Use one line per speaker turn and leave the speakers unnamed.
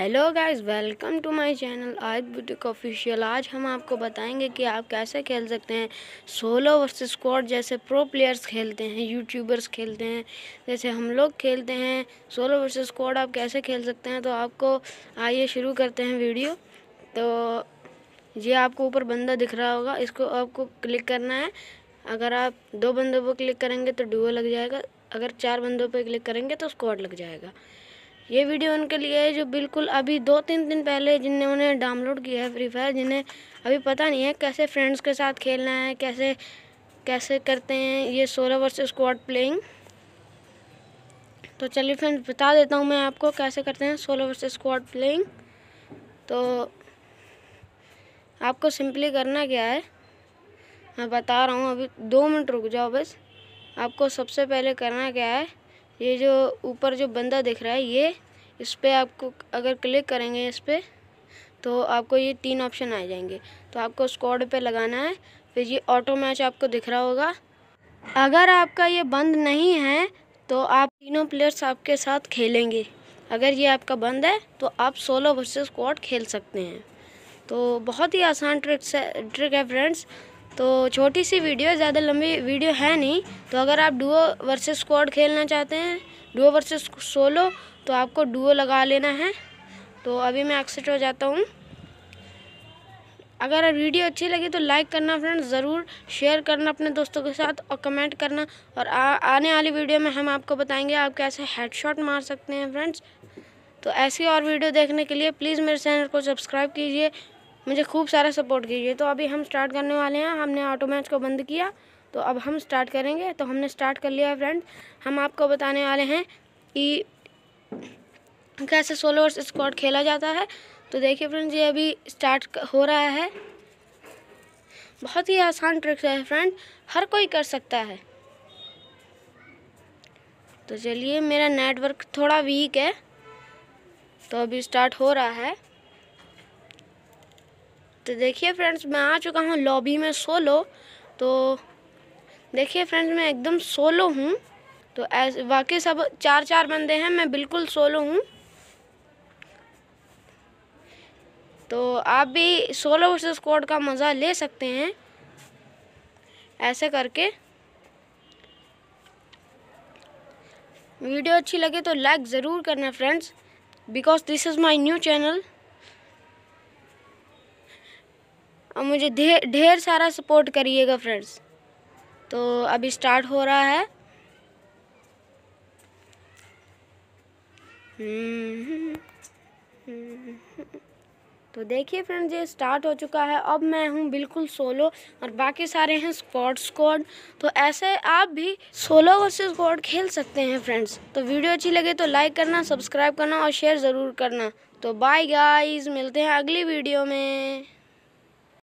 hello guys welcome to my channel Aayat boutique official आज हम आपको बताएंगे कि आप कैसे खेल सकते हैं सोलो वर्सेस स्क्वाड जैसे प्रो प्लेयर्स खेलते हैं यूट्यूबर्स खेलते हैं जैसे हम लोग खेलते हैं सोलो वर्सेस स्क्वाड आप कैसे खेल सकते हैं तो आपको आइए शुरू करते हैं वीडियो तो ये आपको ऊपर बंदा दिख रहा होगा इसको आपको क्लिक करना है अगर आप दो बंदों पर क्लिक करेंगे तो डुओ लग जाएगा अगर चार बंदों पर क्लिक करेंगे तो स्क्वाड लग जाएगा ये वीडियो उनके लिए है जो बिल्कुल अभी दो तीन दिन पहले जिनने उन्हें डाउनलोड किया है फ्री फायर जिन्हें अभी पता नहीं है कैसे फ्रेंड्स के साथ खेलना है कैसे कैसे करते हैं ये सोलह वर्ष स्क्वाड प्लेइंग तो चलिए फ्रेंड्स बता देता हूँ मैं आपको कैसे करते हैं सोलह वर्ष स्क्वाड प्लेइंग तो आपको सिंपली करना क्या है मैं बता रहा हूँ अभी दो मिनट रुक जाओ बस आपको सबसे पहले करना क्या है ये जो ऊपर जो बंदा दिख रहा है ये इस पर आपको अगर क्लिक करेंगे इस पर तो आपको ये तीन ऑप्शन आ जाएंगे तो आपको स्कॉड पे लगाना है फिर ये ऑटो मैच आपको दिख रहा होगा अगर आपका ये बंद नहीं है तो आप तीनों प्लेयर्स आपके साथ खेलेंगे अगर ये आपका बंद है तो आप सोलो वर्सेस स्कॉड खेल सकते हैं तो बहुत ही आसान ट्रिक्स है ट्रिक है फ्रेंड्स तो छोटी सी वीडियो ज़्यादा लंबी वीडियो है नहीं तो अगर आप डुओ वर्सेस स्क्वाड खेलना चाहते हैं डुओ वर्सेस सोलो तो आपको डुओ लगा लेना है तो अभी मैं एक्सेट हो जाता हूँ अगर वीडियो अच्छी लगी तो लाइक करना फ्रेंड्स ज़रूर शेयर करना अपने दोस्तों के साथ और कमेंट करना और आ, आने वाली वीडियो में हम आपको बताएंगे आप कैसे हेडशॉट मार सकते हैं फ्रेंड्स तो ऐसी और वीडियो देखने के लिए प्लीज़ मेरे चैनल को सब्सक्राइब कीजिए मुझे खूब सारा सपोर्ट कीजिए तो अभी हम स्टार्ट करने वाले हैं हमने ऑटो मैच को बंद किया तो अब हम स्टार्ट करेंगे तो हमने स्टार्ट कर लिया है फ्रेंड हम आपको बताने वाले हैं कि कैसे सोलो वर्स स्क्वाड खेला जाता है तो देखिए फ्रेंड ये अभी स्टार्ट हो रहा है बहुत ही आसान ट्रिक्स है फ्रेंड हर कोई कर सकता है तो चलिए मेरा नेटवर्क थोड़ा वीक है तो अभी स्टार्ट हो रहा है तो देखिए फ्रेंड्स मैं आ चुका हूँ लॉबी में सोलो तो देखिए फ्रेंड्स मैं एकदम सोलो हूँ तो ऐसे वाकई सब चार चार बंदे हैं मैं बिल्कुल सोलो हूँ तो आप भी सोलो वर्सेस स्क्वाड का मज़ा ले सकते हैं ऐसे करके वीडियो अच्छी लगे तो लाइक ज़रूर करना friends because this is my new channel और मुझे ढेर सारा सपोर्ट करिएगा फ्रेंड्स तो अभी स्टार्ट हो रहा है तो देखिए फ्रेंड्स ये स्टार्ट हो चुका है अब मैं हूँ बिल्कुल सोलो और बाकी सारे हैं स्क्वाड स्क्वाड तो ऐसे आप भी सोलो वर्सेस स्क्वाड खेल सकते हैं फ्रेंड्स तो वीडियो अच्छी लगे तो लाइक करना सब्सक्राइब करना और शेयर ज़रूर करना तो बाय गाइस मिलते हैं अगली वीडियो में